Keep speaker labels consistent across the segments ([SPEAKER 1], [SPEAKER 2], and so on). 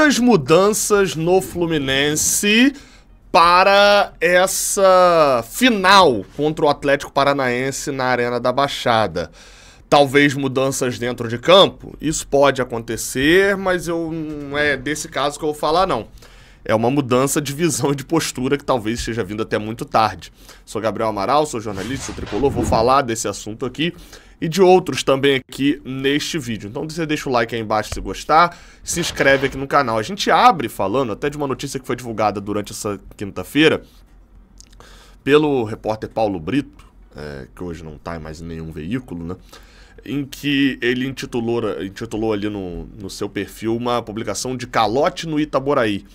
[SPEAKER 1] muitas mudanças no Fluminense para essa final contra o Atlético Paranaense na Arena da Baixada. Talvez mudanças dentro de campo, isso pode acontecer, mas eu não é desse caso que eu vou falar não. É uma mudança de visão e de postura que talvez esteja vindo até muito tarde. Sou Gabriel Amaral, sou jornalista, sou tricolor, vou falar desse assunto aqui e de outros também aqui neste vídeo. Então você deixa o like aí embaixo se gostar, se inscreve aqui no canal. A gente abre falando até de uma notícia que foi divulgada durante essa quinta-feira pelo repórter Paulo Brito, é, que hoje não está mais nenhum veículo, né? Em que ele intitulou, intitulou ali no, no seu perfil uma publicação de calote no Itaboraí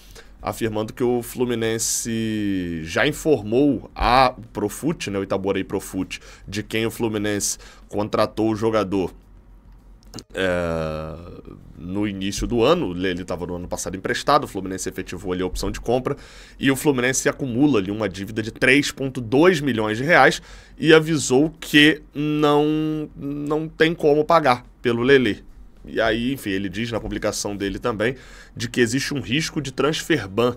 [SPEAKER 1] afirmando que o Fluminense já informou a Profut, né, o Itaborei Profut, de quem o Fluminense contratou o jogador é, no início do ano, ele estava no ano passado emprestado, o Fluminense efetivou ali a opção de compra e o Fluminense acumula ali uma dívida de 3,2 milhões de reais e avisou que não, não tem como pagar pelo Lele. E aí, enfim, ele diz na publicação dele também de que existe um risco de transfer ban,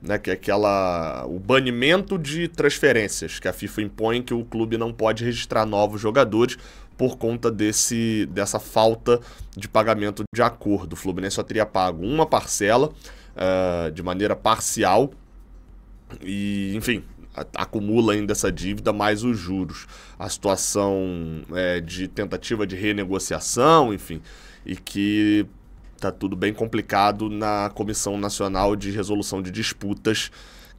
[SPEAKER 1] né, que é aquela o banimento de transferências que a FIFA impõe que o clube não pode registrar novos jogadores por conta desse dessa falta de pagamento de acordo. O Fluminense só teria pago uma parcela uh, de maneira parcial e, enfim, acumula ainda essa dívida mais os juros. A situação é, de tentativa de renegociação, enfim, e que tá tudo bem complicado na Comissão Nacional de Resolução de Disputas,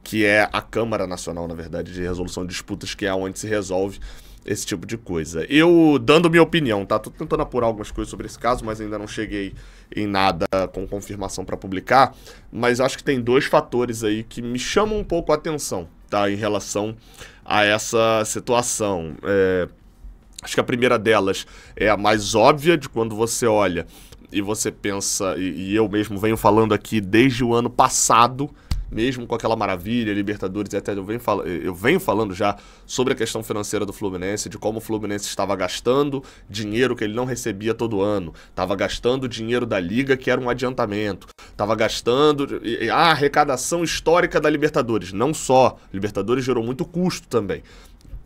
[SPEAKER 1] que é a Câmara Nacional, na verdade, de Resolução de Disputas, que é onde se resolve esse tipo de coisa. Eu, dando minha opinião, tá? Tô tentando apurar algumas coisas sobre esse caso, mas ainda não cheguei em nada com confirmação para publicar. Mas acho que tem dois fatores aí que me chamam um pouco a atenção, tá? Em relação a essa situação. É, Acho que a primeira delas é a mais óbvia de quando você olha e você pensa, e, e eu mesmo venho falando aqui desde o ano passado, mesmo com aquela maravilha, Libertadores, até eu venho, eu venho falando já sobre a questão financeira do Fluminense, de como o Fluminense estava gastando dinheiro que ele não recebia todo ano, estava gastando dinheiro da Liga, que era um adiantamento, estava gastando a arrecadação histórica da Libertadores, não só, Libertadores gerou muito custo também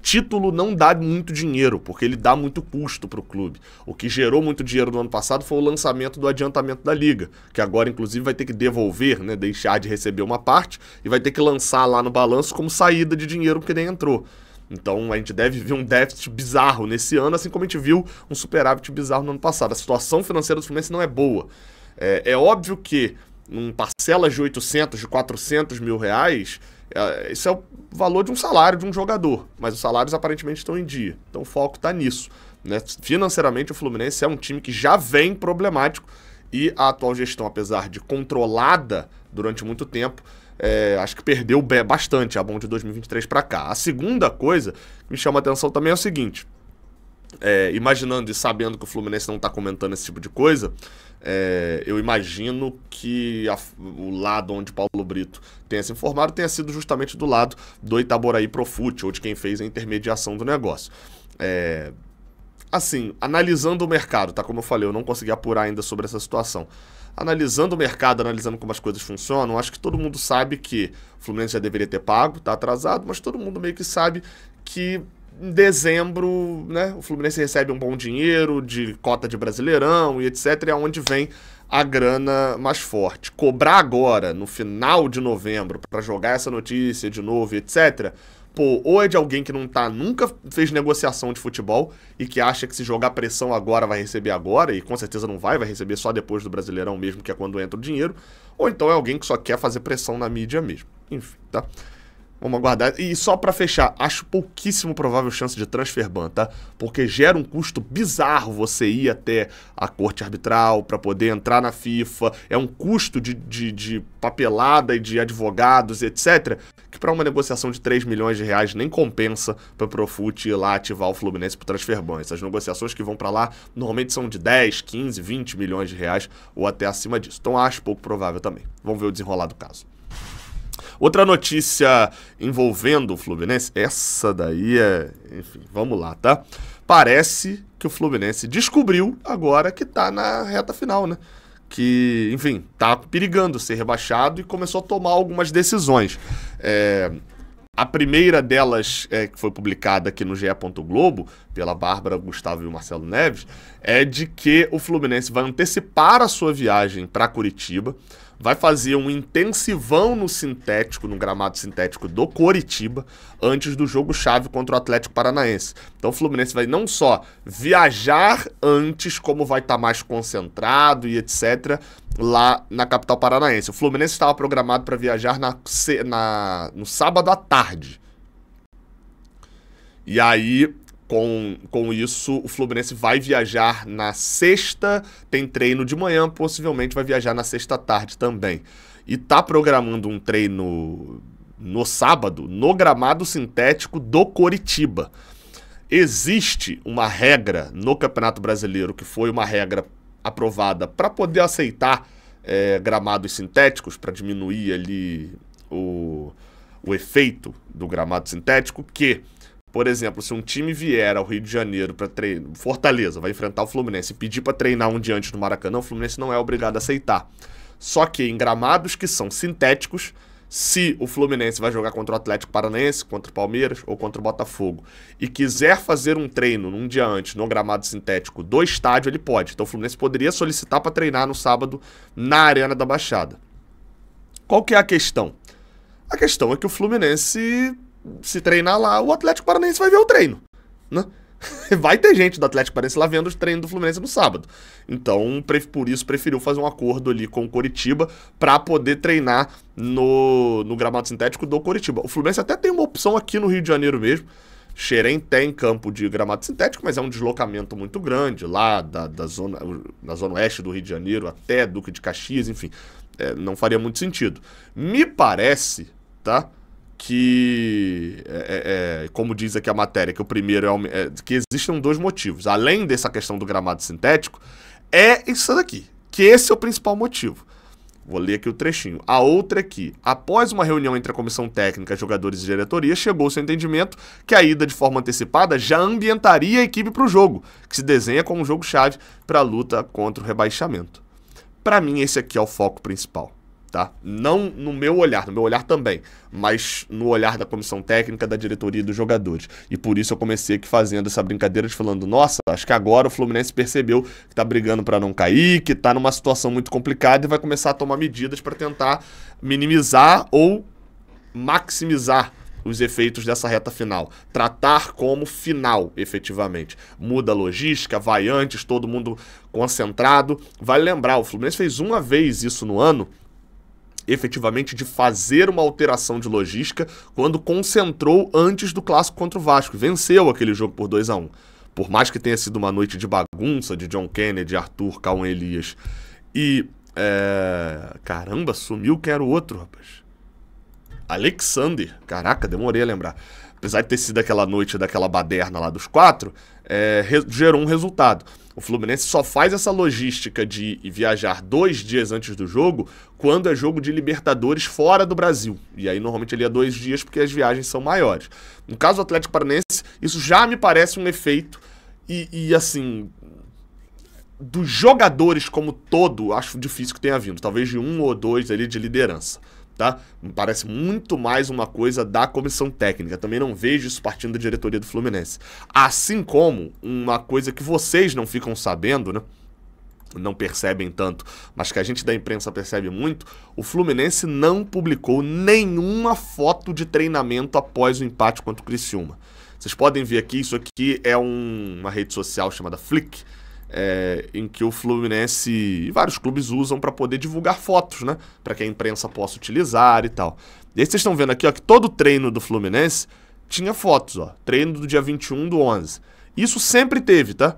[SPEAKER 1] título não dá muito dinheiro, porque ele dá muito custo para o clube. O que gerou muito dinheiro no ano passado foi o lançamento do adiantamento da liga, que agora inclusive vai ter que devolver, né, deixar de receber uma parte e vai ter que lançar lá no balanço como saída de dinheiro que nem entrou. Então a gente deve ver um déficit bizarro nesse ano, assim como a gente viu um superávit bizarro no ano passado. A situação financeira do Fluminense não é boa. É, é óbvio que em parcelas de 800, de 400 mil reais, é, isso é o valor de um salário de um jogador, mas os salários aparentemente estão em dia. Então o foco está nisso. Né? Financeiramente, o Fluminense é um time que já vem problemático e a atual gestão, apesar de controlada durante muito tempo, é, acho que perdeu bastante a bom de 2023 para cá. A segunda coisa que me chama a atenção também é o seguinte: é, imaginando e sabendo que o Fluminense não está comentando esse tipo de coisa, é, eu imagino que a, o lado onde Paulo Brito tenha se informado tenha sido justamente do lado do Itaboraí Profute, ou de quem fez a intermediação do negócio. É, assim, analisando o mercado, tá? Como eu falei, eu não consegui apurar ainda sobre essa situação. Analisando o mercado, analisando como as coisas funcionam, acho que todo mundo sabe que o Fluminense já deveria ter pago, tá atrasado, mas todo mundo meio que sabe que em dezembro, né, o Fluminense recebe um bom dinheiro de cota de Brasileirão e etc, e é onde vem a grana mais forte. Cobrar agora, no final de novembro, para jogar essa notícia de novo, etc, pô, ou é de alguém que não tá, nunca fez negociação de futebol e que acha que se jogar pressão agora vai receber agora, e com certeza não vai, vai receber só depois do Brasileirão mesmo, que é quando entra o dinheiro, ou então é alguém que só quer fazer pressão na mídia mesmo. Enfim, tá? Vamos aguardar. E só para fechar, acho pouquíssimo provável chance de transfer ban, tá? Porque gera um custo bizarro você ir até a corte arbitral para poder entrar na FIFA. É um custo de, de, de papelada e de advogados, etc. Que para uma negociação de 3 milhões de reais nem compensa para Profut ir lá ativar o Fluminense pro transfer ban. Essas negociações que vão para lá normalmente são de 10, 15, 20 milhões de reais ou até acima disso. Então acho pouco provável também. Vamos ver o desenrolar do caso. Outra notícia envolvendo o Fluminense, essa daí é. Enfim, vamos lá, tá? Parece que o Fluminense descobriu agora que tá na reta final, né? Que, enfim, tá perigando ser rebaixado e começou a tomar algumas decisões. É, a primeira delas, é, que foi publicada aqui no GE. Globo, pela Bárbara Gustavo e o Marcelo Neves, é de que o Fluminense vai antecipar a sua viagem para Curitiba vai fazer um intensivão no sintético, no gramado sintético do Coritiba, antes do jogo chave contra o Atlético Paranaense. Então o Fluminense vai não só viajar antes, como vai estar tá mais concentrado e etc lá na capital paranaense. O Fluminense estava programado para viajar na, na, no sábado à tarde. E aí com, com isso, o Fluminense vai viajar na sexta, tem treino de manhã, possivelmente vai viajar na sexta tarde também. E tá programando um treino no sábado no gramado sintético do Coritiba. Existe uma regra no Campeonato Brasileiro, que foi uma regra aprovada para poder aceitar é, gramados sintéticos, para diminuir ali o, o efeito do gramado sintético, que por exemplo, se um time vier ao Rio de Janeiro para treinar, Fortaleza vai enfrentar o Fluminense e pedir para treinar um diante no Maracanã, o Fluminense não é obrigado a aceitar. Só que em gramados que são sintéticos, se o Fluminense vai jogar contra o Atlético Paranaense, contra o Palmeiras ou contra o Botafogo e quiser fazer um treino num dia antes no gramado sintético do estádio, ele pode. Então o Fluminense poderia solicitar para treinar no sábado na Arena da Baixada. Qual que é a questão? A questão é que o Fluminense se treinar lá, o Atlético Paranaense vai ver o treino, né? Vai ter gente do Atlético Paranaense lá vendo o treino do Fluminense no sábado. Então, por isso, preferiu fazer um acordo ali com o Coritiba para poder treinar no, no gramado sintético do Coritiba. O Fluminense até tem uma opção aqui no Rio de Janeiro mesmo. Xerém tem campo de gramado sintético, mas é um deslocamento muito grande lá da, da zona, na zona oeste do Rio de Janeiro até Duque de Caxias, enfim. É, não faria muito sentido. Me parece, tá? que, é, é, é, como diz aqui a matéria, que o primeiro é, é, que existem dois motivos. Além dessa questão do gramado sintético, é isso daqui, que esse é o principal motivo. Vou ler aqui o trechinho. A outra é que, após uma reunião entre a comissão técnica, jogadores e diretoria, chegou-se seu entendimento que a ida de forma antecipada já ambientaria a equipe para o jogo, que se desenha como um jogo-chave para a luta contra o rebaixamento. Para mim, esse aqui é o foco principal. Tá? Não no meu olhar, no meu olhar também, mas no olhar da comissão técnica, da diretoria e dos jogadores. E por isso eu comecei aqui fazendo essa brincadeira de falando: nossa, acho que agora o Fluminense percebeu que tá brigando para não cair, que tá numa situação muito complicada e vai começar a tomar medidas para tentar minimizar ou maximizar os efeitos dessa reta final. Tratar como final, efetivamente. Muda a logística, vai antes, todo mundo concentrado. Vale lembrar, o Fluminense fez uma vez isso no ano efetivamente de fazer uma alteração de logística quando concentrou antes do clássico contra o Vasco. Venceu aquele jogo por 2 a 1 Por mais que tenha sido uma noite de bagunça de John Kennedy, Arthur, Cauã Elias e. É... Caramba, sumiu quem era o outro, rapaz. Alexander. Caraca, demorei a lembrar. Apesar de ter sido aquela noite daquela baderna lá dos quatro, é... gerou um resultado. O Fluminense só faz essa logística de viajar dois dias antes do jogo quando é jogo de Libertadores fora do Brasil. E aí normalmente ele é dois dias porque as viagens são maiores. No caso do Atlético Paranense, isso já me parece um efeito. E, e assim, dos jogadores como todo, acho difícil que tenha vindo. Talvez de um ou dois ali de liderança tá? Parece muito mais uma coisa da comissão técnica. Também não vejo isso partindo da diretoria do Fluminense. Assim como uma coisa que vocês não ficam sabendo, né? Não percebem tanto, mas que a gente da imprensa percebe muito. O Fluminense não publicou nenhuma foto de treinamento após o empate contra o Criciúma. Vocês podem ver aqui, isso aqui é um, uma rede social chamada Flick, é, em que o Fluminense e vários clubes usam para poder divulgar fotos, né? Para que a imprensa possa utilizar e tal. E aí vocês estão vendo aqui ó, que todo treino do Fluminense tinha fotos, ó. Treino do dia 21 do 11. Isso sempre teve, tá?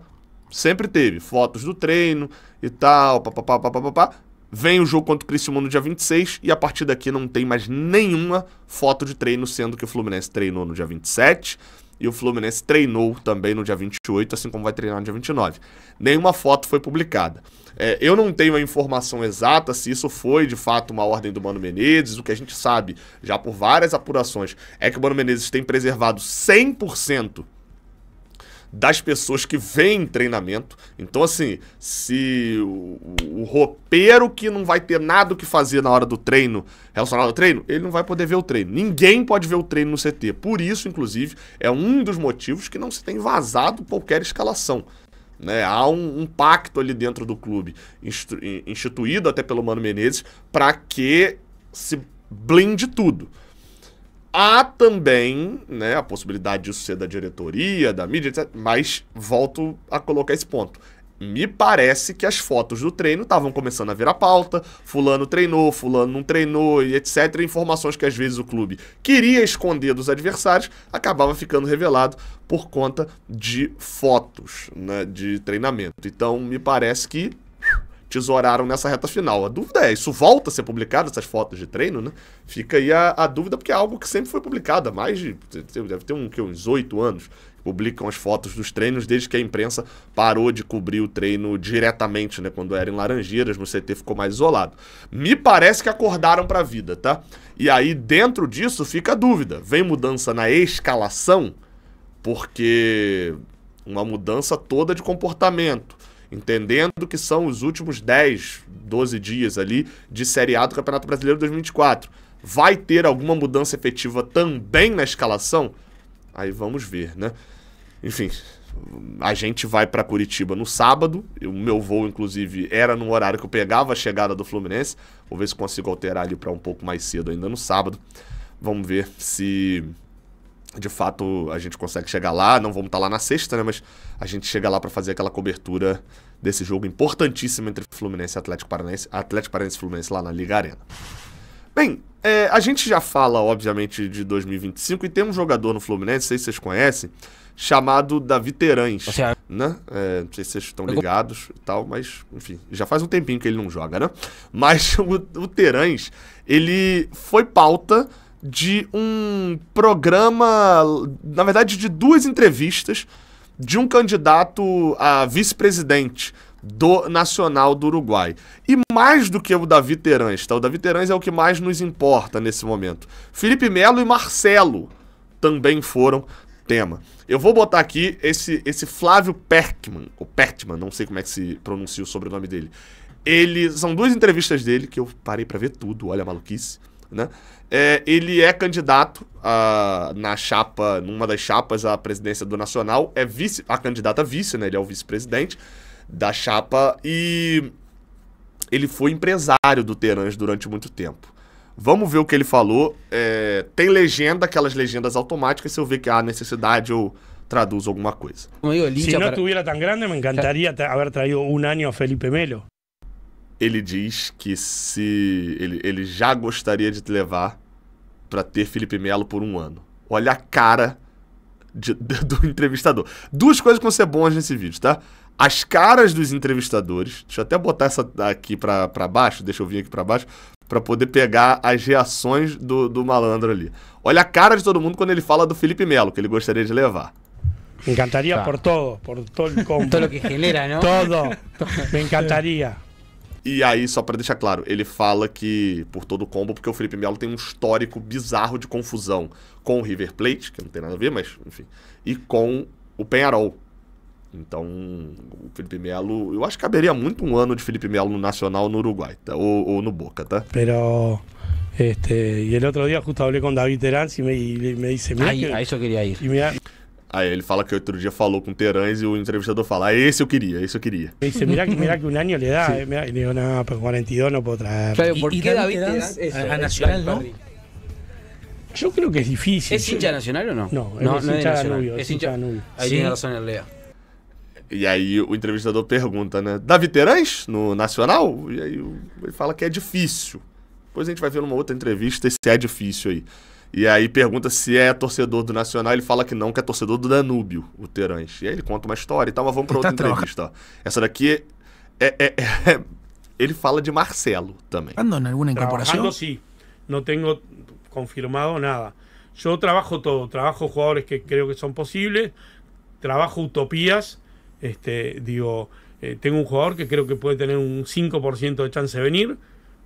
[SPEAKER 1] Sempre teve. Fotos do treino e tal, papapá, papapá. Vem o jogo contra o Criciúma no dia 26 e a partir daqui não tem mais nenhuma foto de treino, sendo que o Fluminense treinou no dia 27, e o Fluminense treinou também no dia 28, assim como vai treinar no dia 29. Nenhuma foto foi publicada. É, eu não tenho a informação exata se isso foi de fato uma ordem do Mano Menezes. O que a gente sabe, já por várias apurações, é que o Mano Menezes tem preservado 100% das pessoas que vêm treinamento. Então, assim, se o, o, o roupeiro que não vai ter nada o que fazer na hora do treino, relacionado ao treino, ele não vai poder ver o treino. Ninguém pode ver o treino no CT. Por isso, inclusive, é um dos motivos que não se tem vazado qualquer escalação. Né? Há um, um, pacto ali dentro do clube, instituído até pelo Mano Menezes, para que se blinde tudo. Há também né, a possibilidade de ser da diretoria, da mídia, etc. Mas volto a colocar esse ponto. Me parece que as fotos do treino estavam começando a virar pauta. Fulano treinou, fulano não treinou e etc. Informações que às vezes o clube queria esconder dos adversários acabava ficando revelado por conta de fotos né, de treinamento. Então me parece que tesouraram nessa reta final. A dúvida é, isso volta a ser publicado, essas fotos de treino, né? Fica aí a, a dúvida, porque é algo que sempre foi publicado há mais de. deve ter um, que, uns oito anos. Publicam as fotos dos treinos desde que a imprensa parou de cobrir o treino diretamente, né? Quando era em Laranjeiras, no CT ficou mais isolado. Me parece que acordaram pra vida, tá? E aí, dentro disso, fica a dúvida. Vem mudança na escalação, porque uma mudança toda de comportamento entendendo que são os últimos 10, 12 dias ali de Série A do Campeonato Brasileiro 2024. Vai ter alguma mudança efetiva também na escalação? Aí vamos ver, né? Enfim, a gente vai para Curitiba no sábado. O meu voo, inclusive, era no horário que eu pegava a chegada do Fluminense. Vou ver se consigo alterar ali para um pouco mais cedo ainda no sábado. Vamos ver se de fato a gente consegue chegar lá. Não vamos estar tá lá na sexta, né? Mas a gente chega lá para fazer aquela cobertura desse jogo importantíssimo entre Fluminense e Atlético Paranaense. Atlético Paranaense e Fluminense lá na Liga Arena. Bem, é, a gente já fala, obviamente, de 2025 e tem um jogador no Fluminense, não sei se vocês conhecem, chamado Davi Terães. Né? É, não sei se vocês estão ligados e tal, mas, enfim, já faz um tempinho que ele não joga, né? Mas o, o Terães, ele foi pauta de um programa, na verdade, de duas entrevistas de um candidato a vice-presidente do Nacional do Uruguai. E mais do que o Davi Terães, tá? O Davi Terães é o que mais nos importa nesse momento. Felipe Melo e Marcelo também foram tema. Eu vou botar aqui esse, esse Flávio Perkman, ou Pertman, não sei como é que se pronuncia o sobrenome dele. Ele, são duas entrevistas dele que eu parei para ver tudo, olha a maluquice né? É, ele é candidato a, na chapa, numa das chapas à presidência do Nacional, é vice, a candidata vice, né? Ele é o vice-presidente da chapa e ele foi empresário do Terãs durante muito tempo. Vamos ver o que ele falou. É, tem legenda, aquelas legendas automáticas, se eu ver que há necessidade eu traduzo alguma coisa.
[SPEAKER 2] Se não tivesse tão grande, me encantaria haver traído um ano a Felipe Melo
[SPEAKER 1] ele diz que se ele, ele já gostaria de te levar para ter Felipe Melo por um ano. Olha a cara de, de, do entrevistador. Duas coisas que vão ser boas nesse vídeo, tá? As caras dos entrevistadores. Deixa eu até botar essa aqui para baixo. Deixa eu vir aqui para baixo para poder pegar as reações do, do malandro ali. Olha a cara de todo mundo quando ele fala do Felipe Melo, que ele gostaria de levar.
[SPEAKER 2] Me encantaria tá. por todo, por todo o combo. todo o que genera, não? Todo. Me encantaria.
[SPEAKER 1] E aí, só para deixar claro, ele fala que por todo o combo, porque o Felipe Melo tem um histórico bizarro de confusão com o River Plate, que não tem nada a ver, mas enfim, e com o Penharol. Então, o Felipe Melo, eu acho que caberia muito um ano de Felipe Melo no Nacional no Uruguai, tá? ou, ou no Boca, tá?
[SPEAKER 2] Pero Este, y el otro día justo hablé con David Terán y me, y me dice, Ay, que, a eso
[SPEAKER 1] quería ir. Y me, Aí ele fala que outro dia falou com o Terãs e o entrevistador fala: ah, esse eu queria, esse eu
[SPEAKER 2] queria. Dice: mira, mira que um ano ele dá. Sí. Eh, Ele não, no, pues 42 não pode trazer. Claro, ¿por qué David é a Nacional não? Eu acho que é difícil. ¿Es hincha nacional ou não? Não, é es, no hincha Danubio, es, hincha Danubio. Aí tem razão, ele Lea.
[SPEAKER 1] E aí o entrevistador pergunta, né? Davi Terãs no Nacional? E aí ele fala que é difícil. Depois a gente vai ver numa outra entrevista se é difícil aí. E aí pergunta se é torcedor do Nacional, ele fala que não, que é torcedor do Danúbio, o Terence. E aí ele conta uma história e tal, mas vamos para outra tá entrevista. Ó. Essa daqui é, é, é, é Ele fala de Marcelo também.
[SPEAKER 2] em alguma incorporação? sim. Não tenho confirmado nada. Eu trabalho todo, trabalho jogadores que creio que são possíveis, trabalho utopias. este, digo, eh, tengo un jugador que creio que pode ter um 5% de chance de venir,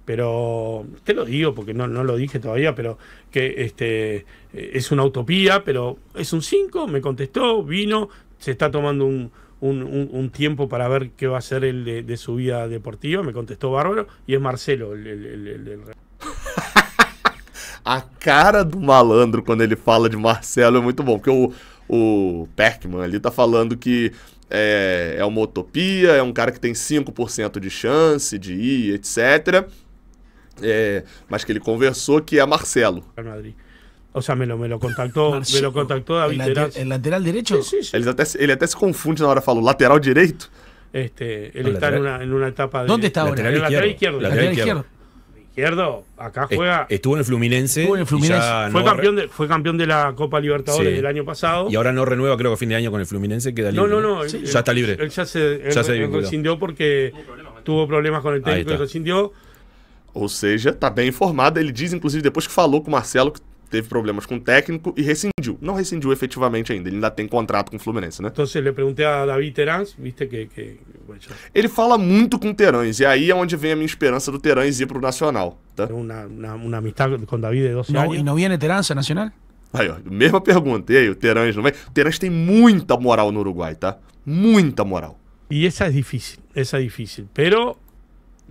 [SPEAKER 2] pero te lo digo porque no, no lo dije todavía, pero que este es una utopía, pero es un 5, me contestó, vino, se está tomando un, un, un, un tiempo para ver qué va a ser el de, de, su vida deportiva, me contestó bárbaro, y es Marcelo el, el, el, el...
[SPEAKER 1] A cara do malandro quando ele fala de Marcelo é muito bom, porque o, o Perkman ali tá falando que é, é, uma utopia, é um cara que tem 5% de chance de ir, etc. É, mas que ele conversó que é Marcelo.
[SPEAKER 2] O sea, me lo, me lo contactó, me lo contactó David el, ¿El lateral derecho? Sí, sí, sí. él
[SPEAKER 1] até, ele até se confunde ahora, hora, lateral derecho.
[SPEAKER 2] Este, él está en una, en una etapa de... ¿Dónde está ahora? Lateral, el lateral izquierdo. Lateral izquierdo. Lateral izquierdo acá juega. Estuvo en el Fluminense. Estuvo en el Fluminense. Fue, campeón de, fue campeón de la Copa Libertadores sí. del año pasado. Y ahora no renueva, creo que a fin de año con el Fluminense queda libre. No, no, no. ya está libre. Él ya se, él, ya se rescindió porque tuvo problemas, tuvo problemas con el técnico y rescindió.
[SPEAKER 1] Ou seja, tá bem informado. Ele diz, inclusive, depois que falou com o Marcelo, que teve problemas com o técnico e rescindiu. Não rescindiu efetivamente ainda, ele ainda tem contrato com o Fluminense, né?
[SPEAKER 2] Então, eu lhe perguntei a David Terãs, viste que, que...
[SPEAKER 1] Ele fala muito com o Terãs, e aí é onde vem a minha esperança do Terãs ir pro Nacional, tá? É
[SPEAKER 2] uma, uma, uma amistade com David de 12 não, anos. E não viene Terãs Nacional?
[SPEAKER 1] Aí, ó, mesma pergunta. E aí, o Terãs não vem O Terãs tem muita moral no Uruguai, tá? Muita moral.
[SPEAKER 2] E essa é difícil, essa é difícil. Pero...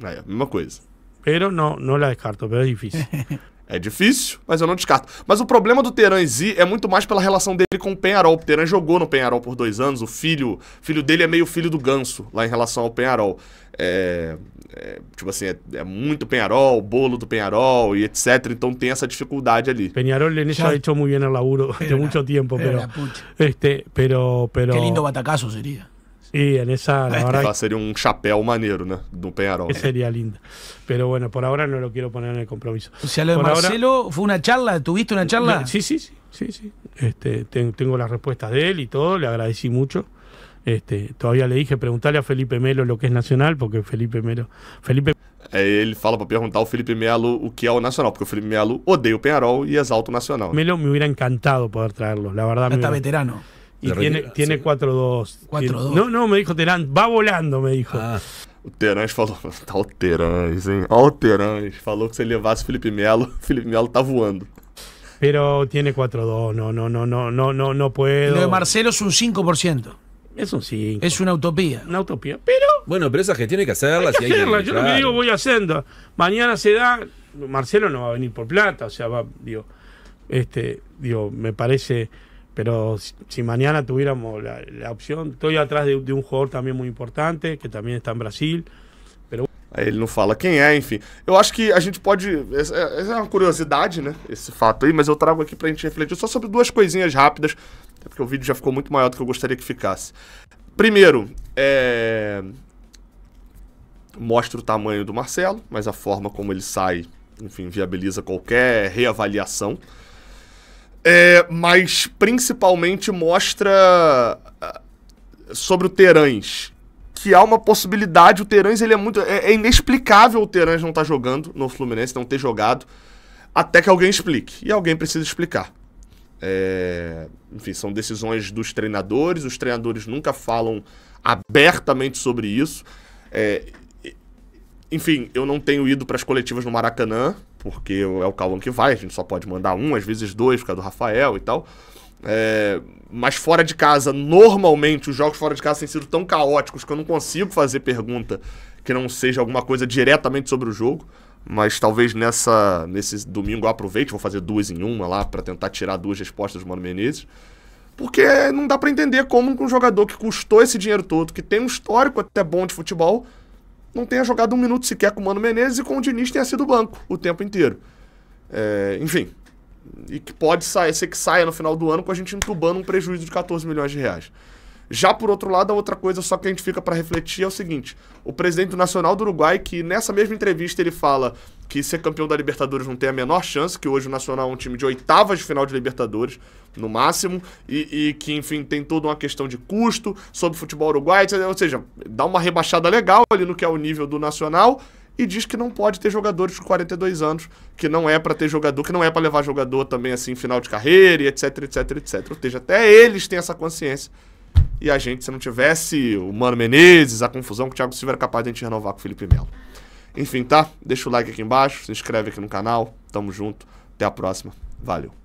[SPEAKER 1] Aí, ó, mesma coisa.
[SPEAKER 2] Pero não, não la descarto,
[SPEAKER 1] pero é difícil. É difícil, mas eu não descarto. Mas o problema do Teran Zi é muito mais pela relação dele com o Penharol. O Teran jogou no Penharol por dois anos, o filho filho dele é meio filho do Ganso, lá em relação ao Penharol. É, é, tipo assim, é, é, muito Penharol, bolo do Penharol e etc. Então tem essa dificuldade ali. Penharol ele já ha hecho
[SPEAKER 2] bem o el laburo de muito tempo. este, pero, pero... Que lindo batacazo seria. Sí, en esa. La este verdad,
[SPEAKER 1] sería un chapéu maneiro, ¿no? Do Penharol. sería
[SPEAKER 2] linda. Pero bueno, por ahora no lo quiero poner en el compromiso. Marcelo fue una charla, ¿tuviste una charla? Sí, sí, sí. sí, sí. Este, tengo las respuestas de él y todo, le agradecí mucho. Este, todavía le dije, preguntarle a Felipe Melo lo que es Nacional, porque Felipe Melo. Felipe...
[SPEAKER 1] Eh, él fala para preguntar a Felipe Melo Lo que es Nacional, porque Felipe Melo odeia el Peñarol y exalta alto Nacional.
[SPEAKER 2] Melo me hubiera encantado poder traerlo, la verdad. Está veterano. Y tiene, 4-2. 4-2. No, no, me dijo Terán, va volando, me dijo. Ah.
[SPEAKER 1] Terán, O Terãs falou. Tá o Terãs, hein? Ó que se levasse Felipe Melo, Felipe Melo tá voando.
[SPEAKER 2] Pero tiene 4-2, no, no, no, no, no, no, puedo. Lo de Marcelo es un 5%. Es un 5. Es una utopía. Una utopía. Pero. Bueno, pero esa que tiene que hacerla. Hay que Yo lo que digo voy haciendo. Mañana se da. Marcelo no va a venir por plata. O sea, va. Digo. Este. Digo, me parece. Pero si mañana tuviéramos la, la opción, estoy atrás de, de, un jugador también muy importante, que también está en Brasil.
[SPEAKER 1] Aí ele não fala quem é, enfim.
[SPEAKER 2] Eu acho que a gente pode.
[SPEAKER 1] Essa, essa é uma curiosidade, né? Esse fato aí, mas eu trago aqui pra gente refletir só sobre duas coisinhas rápidas, até porque o vídeo já ficou muito maior do que eu gostaria que ficasse. Primeiro, é... mostra o tamanho do Marcelo, mas a forma como ele sai, enfim, viabiliza qualquer reavaliação. É, mas principalmente mostra ah, sobre o Terãs. Que há uma possibilidade, o Terãs ele é muito. É, é inexplicável o Terãs não estar tá jogando no Fluminense, não ter jogado, até que alguém explique. E alguém precisa explicar.
[SPEAKER 2] É,
[SPEAKER 1] enfim, são decisões dos treinadores, os treinadores nunca falam abertamente sobre isso. É, enfim, eu não tenho ido para as coletivas no Maracanã, porque é o Cauã que vai, a gente só pode mandar um, às vezes dois, por causa do Rafael e tal. É, mas fora de casa, normalmente os jogos fora de casa têm sido tão caóticos que eu não consigo fazer pergunta que não seja alguma coisa diretamente sobre o jogo. Mas talvez nessa, nesse domingo eu aproveite, vou fazer duas em uma lá para tentar tirar duas respostas do Mano Menezes. Porque não dá para entender como um jogador que custou esse dinheiro todo, que tem um histórico até bom de futebol, não tenha jogado um minuto sequer com o Mano Menezes e com o Diniz tenha sido banco o tempo inteiro. É, enfim. E que pode sair, ser que saia no final do ano com a gente entubando um prejuízo de 14 milhões de reais. Já por outro lado, a outra coisa só que a gente fica para refletir é o seguinte: o presidente nacional do Uruguai, que nessa mesma entrevista ele fala que ser campeão da Libertadores não tem a menor chance, que hoje o Nacional é um time de oitavas de final de Libertadores, no máximo, e, e que, enfim, tem toda uma questão de custo sobre o futebol uruguai, ou seja, dá uma rebaixada legal ali no que é o nível do Nacional e diz que não pode ter jogadores com 42 anos, que não é para ter jogador, que não é para levar jogador também assim final de carreira e etc, etc, etc. Ou seja, até eles têm essa consciência e a gente, se não tivesse o Mano Menezes, a confusão que o Thiago Silva era capaz de a gente renovar com o Felipe Melo. Enfim, tá? Deixa o like aqui embaixo, se inscreve aqui no canal. Tamo junto. Até a próxima. Valeu.